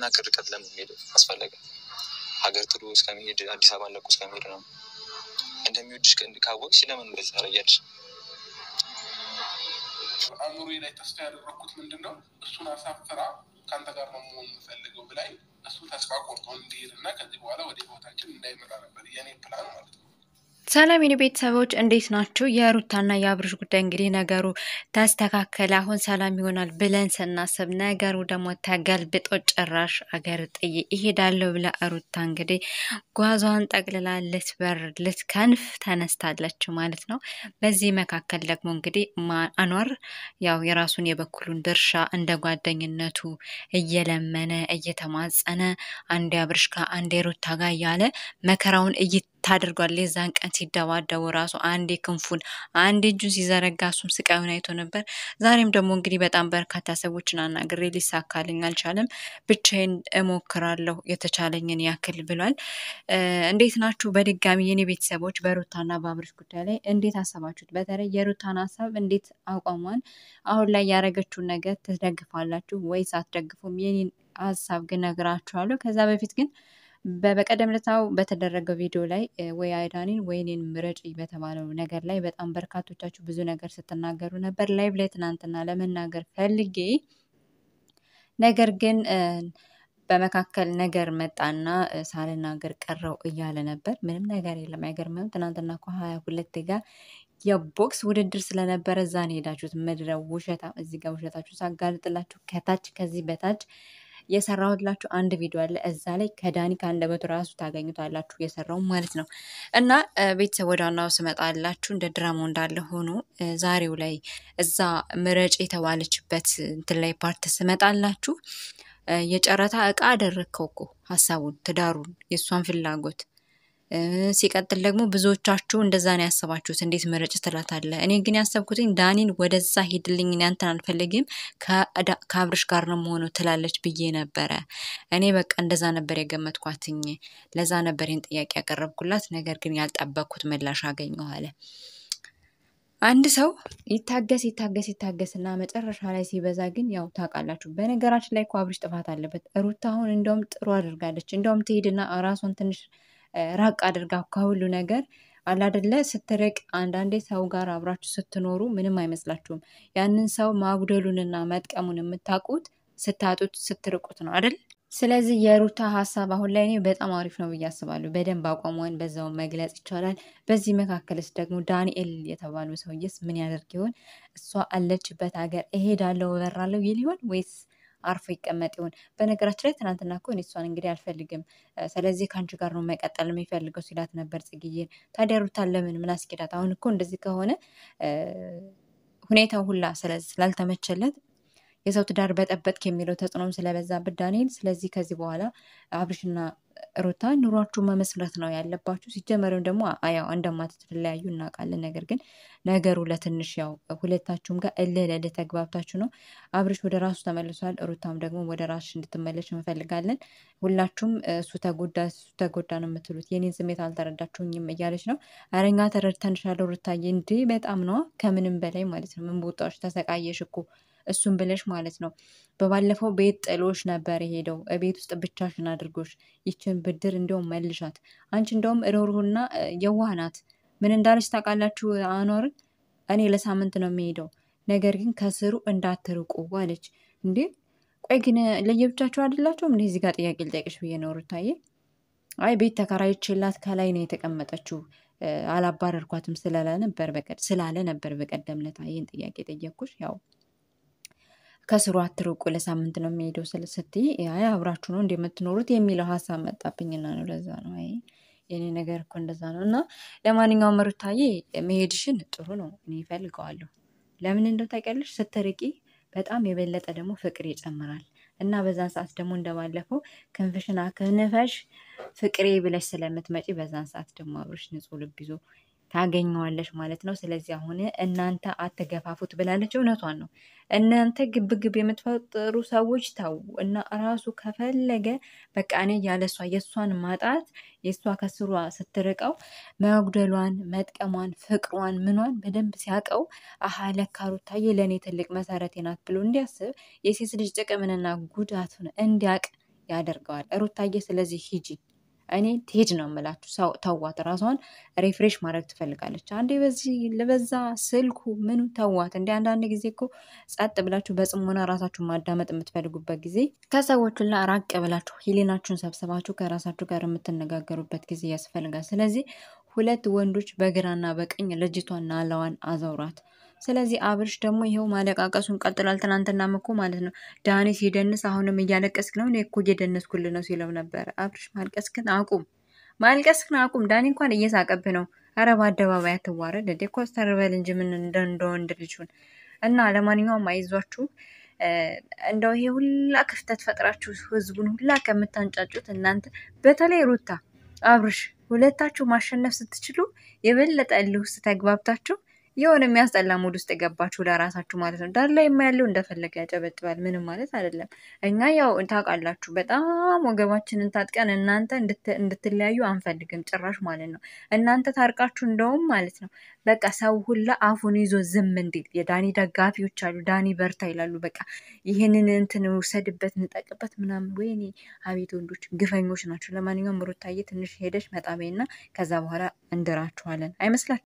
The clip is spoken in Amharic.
ያን ያክል ርቀት ለምን ሄድ አስፈለገ? ሀገር ጥሎ እስከሚሄድ አዲስ አበባ ለቁ እስከሚሄድ ነው። እንደሚወድሽ ካወቅሽ ለምን እንደዚህ ያረያልሽ? አእምሮ ላይ ተስፋ ያደረኩት ምንድን ነው እሱን አሳፍራ ከአንተ ጋር ነው መሆን የምፈልገው ብላኝ እሱ ተስፋ ቆርጦ እንዲሄድ እና ከዚህ በኋላ ወደ ህይወታችን እንዳይመራ ነበር የኔ ፕላን ማለት ነው። ሰላም የኔ ቤተሰቦች እንዴት ናችሁ? የሩታና የአብርሽ ጉዳይ እንግዲህ ነገሩ ተስተካከለ፣ አሁን ሰላም ይሆናል ብለን ስናስብ ነገሩ ደግሞ ተገልብጦ ጭራሽ አገር ጥዬ እሄዳለሁ ብላ ሩታ እንግዲህ ጓዟን ጠቅልላ ልትበር ልትከንፍ ተነስታለች ማለት ነው። በዚህ መካከል ደግሞ እንግዲህ አኗር ያው የራሱን የበኩሉን ድርሻ እንደ ጓደኝነቱ እየለመነ እየተማጸነ አንዴ አብርሽ ጋር አንዴ ሩታ ጋር እያለ መከራውን ታደርጓል። የዛን ቀን ሲደባደቡ ራሱ አንድ ክንፉን አንዴ እጁን ሲዘረጋ እሱም ስቃዩን አይቶ ነበር። ዛሬም ደግሞ እንግዲህ በጣም በርካታ ሰዎችን አናግሬ ሊሳካልኝ አልቻለም፣ ብቻዬን እሞክራለሁ የተቻለኝን ያክል ብሏል። እንዴት ናችሁ? በድጋሚ የኔ ቤተሰቦች በሩታና በአብርሽ ጉዳይ ላይ እንዴት አሰባችሁት? በተለይ የሩታን ሀሳብ እንዴት አቋሟን አሁን ላይ ያደረገችውን ነገር ትደግፋላችሁ ወይስ አትደግፉም? የኔን ሀሳብ ግን ነግራችኋለሁ። ከዛ በፊት ግን በበቀደም ዕለታው በተደረገው ቪዲዮ ላይ ወይ አይዳኒን ወይ እኔን ምረጪ በተባለው ነገር ላይ በጣም በርካቶቻችሁ ብዙ ነገር ስትናገሩ ነበር። ላይቭ ላይ ትናንትና ለመናገር ፈልጌ ነገር ግን በመካከል ነገር መጣና ሳልናገር ቀረው እያለ ነበር። ምንም ነገር የለም አይገርምም። ትናንትና እኮ ሀያ ሁለት ጋር የቦክስ ውድድር ስለነበረ እዛን ሄዳችሁት ምድረ ውሸታ እዚህ ጋር ውሸታችሁ ሳጋልጥላችሁ ከታች ከዚህ በታች የሰራሁላችሁ አንድ ቪዲዮ አለ። እዛ ላይ ከዳኒ ከአንደበቱ ራሱ ታገኙታላችሁ የሰራው ማለት ነው። እና ቤተሰብ ወደ ዋናው ስመጣላችሁ እንደ ድራማው እንዳለ ሆኖ ዛሬው ላይ እዛ ምረጭ የተባለችበት እንትን ላይ ፓርት ስመጣላችሁ የጨረታ እቃ አደረግከው እኮ ሀሳቡን ትዳሩን የእሷን ፍላጎት ሲቀጥል ደግሞ ብዙዎቻችሁ እንደዛ ነው ያሰባችሁት፣ እንዴት ምረጭ ትላታለ። እኔ ግን ያሰብኩትኝ ዳኒን ወደዛ ሂድልኝ፣ ያንተን አልፈልግም፣ ከአብርሽ ጋር ነው መሆኑ ትላለች ብዬ ነበረ። እኔ በቃ እንደዛ ነበር የገመትኳትኝ። ለዛ ነበር ይህን ጥያቄ ያቀረብኩላት። ነገር ግን ያልጠበቅኩት ምላሽ አገኘኋለ። አንድ ሰው ይታገስ ይታገስ ይታገስ እና መጨረሻ ላይ ሲበዛ ግን ያው ታውቃላችሁ። በነገራችን ላይ እኮ አብርሽ ጥፋት አለበት። ሩታ አሁን እንደውም ጥሩ አድርጋለች። እንደውም ትሄድና ራሷን ትንሽ ራቅ አድርጋ ከሁሉ ነገር አላደለ ስትርቅ አንዳንዴ ሰው ጋር አብራችሁ ስትኖሩ ምንም አይመስላችሁም። ያንን ሰው ማጉደሉንና መጥቀሙን የምታውቁት ስታጡት ስትርቁት ነው አደል? ስለዚህ የሩታ ሀሳብ አሁን ላይ እኔ በጣም አሪፍ ነው ብዬ አስባለሁ። በደንብ አቋሟን በዛውን መግለጽ ይቻላል። በዚህ መካከልስ ደግሞ ዳንኤል የተባለው ሰውዬስ ምን ያደርግ ይሆን? እሷ አለችበት ሀገር እሄዳለሁ እበራለሁ ይል ይሆን ወይስ አርፎ ይቀመጥ ይሆን? በነገራችን ላይ ትናንትና እኮ እኔ እሷን እንግዲህ አልፈልግም፣ ስለዚህ ከአንቺ ጋር ነው መቀጠል የሚፈልገው ሲላት ነበር ጽግዬን። ታዲያ ሩታን ለምን ምን አስኪዳት አሁን እኮ እንደዚህ ከሆነ ሁኔታው ሁላ ስላልተመቸለት የሰው ትዳር በጠበጥክ የሚለው ተጽዕኖም ስለበዛበት ዳንኤል፣ ስለዚህ ከዚህ በኋላ አብርሽና ሩታ ኑሯችሁ መመስረት ነው ያለባችሁ። ሲጀመርም ደግሞ ያው እንደማትለያዩ እናውቃለን። ነገር ግን ነገሩ ለትንሽ ያው ሁለታችሁም ጋር እልህ ተግባብታችሁ ነው። አብርሽ ወደ ራሱ ተመልሷል፣ ሩታም ደግሞ ወደ ራስሽ እንድትመለሽ እንፈልጋለን። ሁላችሁም እሱ ተጎዳ እሱ ተጎዳ ነው የምትሉት፣ የኔን ስሜት አልተረዳችሁኝም እያለች ነው። ኧረ እኛ ተረድተንሻለሁ ሩታዬ፣ እንዴ በጣም ነዋ ከምንም በላይ ማለት ነው። ምን ቦጣዎች ተሰቃየሽ እኮ እሱን ብለሽ ማለት ነው። በባለፈው ቤት ጥሎሽ ነበር የሄደው። ቤት ውስጥ ብቻሽን አድርጎሽ ይችን ብድር እንደውም መልሻት። አንቺ እንደውም ሩህሩህና የዋህ ናት። ምን እንዳለች ታውቃላችሁ? አኗር እኔ ለሳምንት ነው የሚሄደው፣ ነገር ግን ከስሩ እንዳትርቁ አለች። እንዴ ቆይ ግን ለየብቻቸው አይደላቸውም? እንደ እዚህ ጋር ጥያቄ ልጠይቅሽ ብዬ ነው ሩታዬ። አይ ቤት ተከራይቼላት ከላይ ነው የተቀመጠችው አላባረርኳትም ስለለ ነበር በቀደም ስላለ ነበር በቀደም ለታ ይህን ጥያቄ ጠየቅኩሽ ያው ከስሩ አትርቁ፣ ለሳምንት ነው የሚሄደው ስትይ አይ አብራችሁ ነው እንደምትኖሩት የሚለው ሀሳብ መጣብኝና ነው ለዛ ነው አይ የኔ ነገር እኮ እንደዛ ነው። እና ለማንኛውም ሩታዬ መሄድሽን ጥሩ ነው፣ እኔ ይፈልገዋለሁ? ለምን እንደው ታውቂያለሽ፣ ስትርቂ በጣም የበለጠ ደግሞ ፍቅር ይጨምራል። እና በዛን ሰዓት ደግሞ እንደባለፈው ክንፍሽን አክንፈሽ ፍቅሬ ብለሽ ስለምትመጪ በዛን ሰዓት ደግሞ አብረሽ ንጹህ ልብ ይዞ ታገኘዋለሽ ማለት ነው። ስለዚህ አሁን እናንተ አትገፋፉት ብላለች። እውነቷን ነው። እናንተ ግብግብ የምትፈጥሩ ሰዎች ተው እና ራሱ ከፈለገ በቃ እኔ ያለሷ የእሷን ማጣት የእሷ ከስሯ ስትርቀው መጉደሏን፣ መጥቀሟን፣ ፍቅሯን፣ ምኗን በደንብ ሲያውቀው አሀ ለካ ሩታዬ ለእኔ ትልቅ መሰረቴ ናት ብሎ እንዲያስብ የሴት ልጅ ጥቅምንና ጉዳቱን እንዲያውቅ ያደርገዋል። ሩታዬ ስለዚህ ሂጂ እኔ ትሄድ ነው የምላችሁ። ተዋት፣ ራሷን ሪፍሬሽ ማድረግ ትፈልጋለች። አንዴ በዚህ ለበዛ ስልኩ ምኑ ተዋት። እንዲ አንዳንድ ጊዜ እኮ ጸጥ ብላችሁ በጽሞና ራሳችሁ ማዳመጥ የምትፈልጉበት ጊዜ፣ ከሰዎቹን ላ ራቅ ብላችሁ ሂሌናችሁን ሰብስባችሁ ከራሳችሁ ጋር የምትነጋገሩበት ጊዜ ያስፈልጋል። ስለዚህ ሁለት ወንዶች በግራና በቀኝ ልጅቷን ናለዋን አዘውራት። ስለዚህ አብርሽ ደግሞ ይኸው ማለቃቀሱን ቀጥሏል። ትናንትናም እኮ ማለት ነው ዳኒ ሲደንስ አሁንም እያለቀስክ ነው፣ እኔ እኮ እየደነስኩልህ ነው ሲለው ነበረ። አብርሽ ማልቀስክን አቁም፣ ማልቀስክን አቁም። ዳኒ እንኳን እየሳቀብህ ነው። ኧረ በአደባባይ አትዋረድ እንዴ! ኮስተር በል እንጂ ምን እንደ ወንድ ልጁን እና ለማንኛውም አይዟችሁ። እንደው ይሄ ሁላ ክፍተት ፈጥራችሁ ህዝቡን ሁላ ከምታንጫጩት እናንተ በተለይ ሩታ፣ አብርሽ ሁለታችሁ ማሸነፍ ስትችሉ የበለጠ ልውስጥ ተግባብታችሁ የሆነ የሚያስጠላ ሙድ ውስጥ የገባችሁ ለራሳችሁ ማለት ነው። ዳር ላይ ያለው እንደፈለገ ያጨበጭባል። ምንም ማለት አይደለም። እኛ ያው ታውቃላችሁ፣ በጣም ወገባችንን ታጥቀን እናንተ እንድትለያዩ አንፈልግም ጭራሽ ማለት ነው። እናንተ ታርቃችሁ እንደውም ማለት ነው በቃ ሰው ሁላ አፉን ይዞ ዝም እንዲል የዳኒ ደጋፊዎች አሉ። ዳኒ በርታ ይላሉ። በቃ ይህንን እንትን ውሰድበት፣ እንጠቅበት ምናምን። ወይኔ አቤት ወንዶች ግፈኞች ናቸው። ለማንኛውም ሩታዬ ትንሽ ሄደሽ መጣቤና ከዛ በኋላ እንድራችኋለን አይመስላል